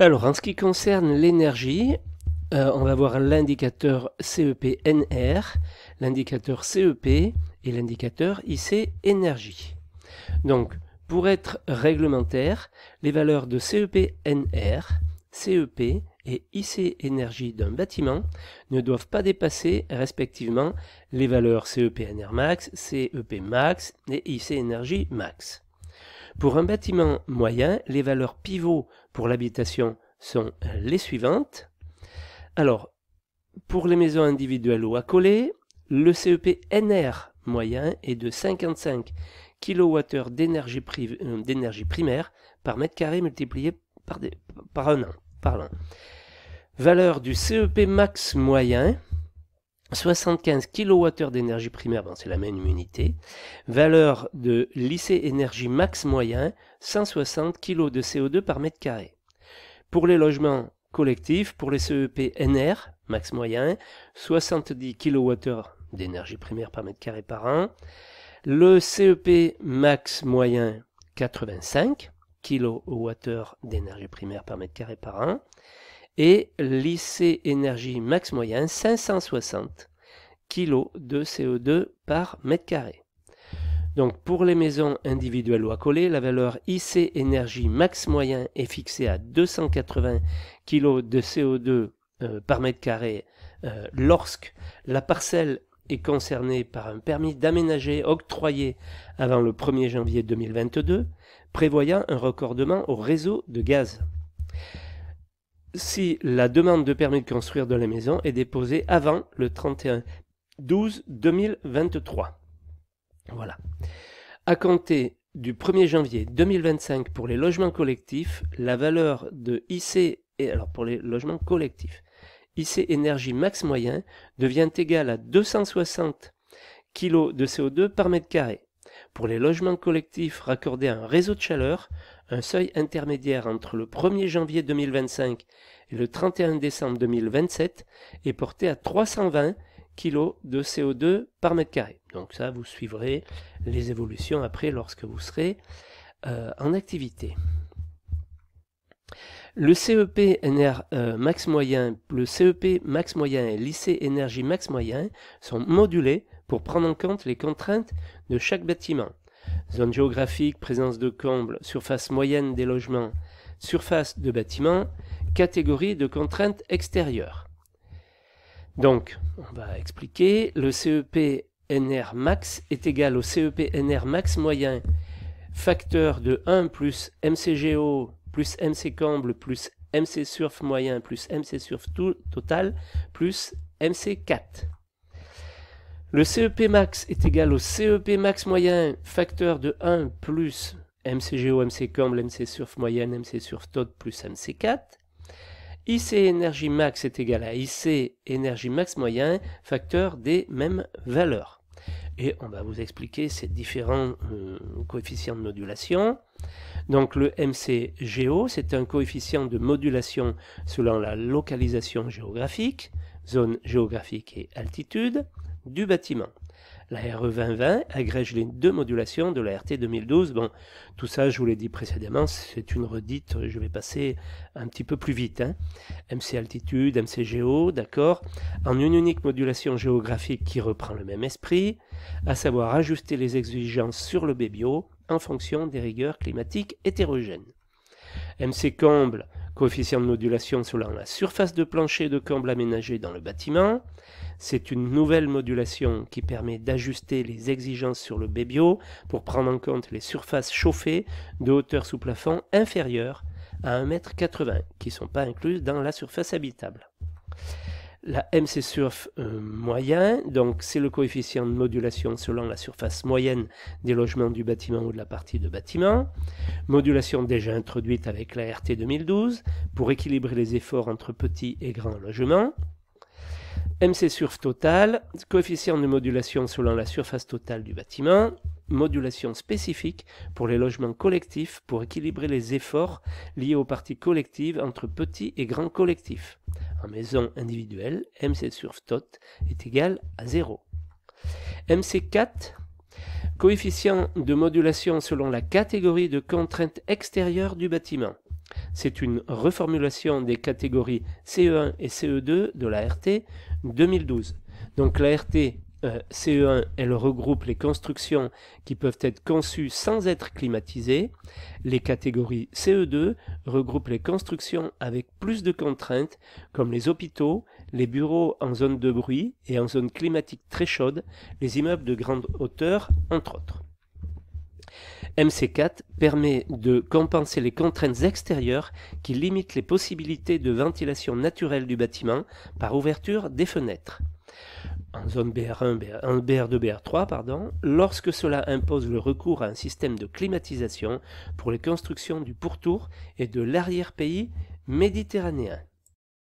Alors, en ce qui concerne l'énergie, euh, on va voir l'indicateur CEPNR, l'indicateur CEP et l'indicateur IC énergie. Donc, pour être réglementaire, les valeurs de CEPNR, CEP et IC énergie d'un bâtiment ne doivent pas dépasser respectivement les valeurs cep max, CEP max et IC énergie max. Pour un bâtiment moyen, les valeurs pivots l'habitation sont les suivantes. Alors, pour les maisons individuelles ou accolées, le CEP NR moyen est de 55 kWh euh, d'énergie primaire par mètre carré multiplié par, des, par un Par an. Valeur du CEP max moyen 75 kWh d'énergie primaire, bon, c'est la même unité. Valeur de lycée énergie max moyen, 160 kg de CO2 par mètre carré. Pour les logements collectifs, pour les CEP NR, max moyen, 70 kWh d'énergie primaire par mètre carré par an. Le CEP max moyen, 85 kWh d'énergie primaire par mètre carré par an et l'IC énergie max moyen 560 kg de CO2 par mètre carré. Donc pour les maisons individuelles ou accolées, la valeur IC énergie max moyen est fixée à 280 kg de CO2 euh, par mètre carré euh, lorsque la parcelle est concernée par un permis d'aménager octroyé avant le 1er janvier 2022, prévoyant un recordement au réseau de gaz si la demande de permis de construire de la maison est déposée avant le 31 12 2023. Voilà. À compter du 1er janvier 2025 pour les logements collectifs, la valeur de IC et alors pour les logements collectifs, IC énergie max moyen devient égale à 260 kg de CO2 par mètre carré. Pour les logements collectifs raccordés à un réseau de chaleur, un seuil intermédiaire entre le 1er janvier 2025 et le 31 décembre 2027 est porté à 320 kg de CO2 par mètre carré. Donc ça, vous suivrez les évolutions après lorsque vous serez euh, en activité. Le CEP euh, max moyen, le CEP max moyen et l'IC énergie max moyen sont modulés pour prendre en compte les contraintes de chaque bâtiment zone géographique, présence de combles, surface moyenne des logements, surface de bâtiment, catégorie de contraintes extérieures. Donc, on va expliquer, le CEP NR max est égal au CEP NR max moyen, facteur de 1 plus MCGO plus MC comble plus MC surf moyen plus MC surf total plus MC4. Le CEP max est égal au CEP max moyen facteur de 1 plus MCGO, mccom MC surf moyenne, MC surf tot plus MC4. IC énergie max est égal à IC énergie max moyen facteur des mêmes valeurs. Et on va vous expliquer ces différents euh, coefficients de modulation. Donc le MCGO, c'est un coefficient de modulation selon la localisation géographique, zone géographique et altitude du bâtiment. La RE 2020 agrège les deux modulations de la RT 2012. Bon, tout ça, je vous l'ai dit précédemment, c'est une redite, je vais passer un petit peu plus vite. Hein. MC altitude, MC géo, d'accord En une unique modulation géographique qui reprend le même esprit, à savoir ajuster les exigences sur le bébio en fonction des rigueurs climatiques hétérogènes. MC comble, coefficient de modulation selon la surface de plancher de comble aménagé dans le bâtiment. C'est une nouvelle modulation qui permet d'ajuster les exigences sur le bébio pour prendre en compte les surfaces chauffées de hauteur sous plafond inférieure à 1,80 m qui ne sont pas incluses dans la surface habitable la MC surf euh, moyen, donc c'est le coefficient de modulation selon la surface moyenne des logements du bâtiment ou de la partie de bâtiment, modulation déjà introduite avec la RT 2012 pour équilibrer les efforts entre petits et grands logements, MC surf total, coefficient de modulation selon la surface totale du bâtiment, modulation spécifique pour les logements collectifs pour équilibrer les efforts liés aux parties collectives entre petits et grands collectifs en maison individuelle, MC sur tot est égal à 0. MC4, coefficient de modulation selon la catégorie de contraintes extérieures du bâtiment. C'est une reformulation des catégories CE1 et CE2 de la RT 2012. Donc la RT euh, CE1, elle regroupe les constructions qui peuvent être conçues sans être climatisées. Les catégories CE2 regroupent les constructions avec plus de contraintes, comme les hôpitaux, les bureaux en zone de bruit et en zone climatique très chaude, les immeubles de grande hauteur, entre autres. MC4 permet de compenser les contraintes extérieures qui limitent les possibilités de ventilation naturelle du bâtiment par ouverture des fenêtres en zone BR1, br 2 BR3, lorsque cela impose le recours à un système de climatisation pour les constructions du pourtour et de l'arrière-pays méditerranéen.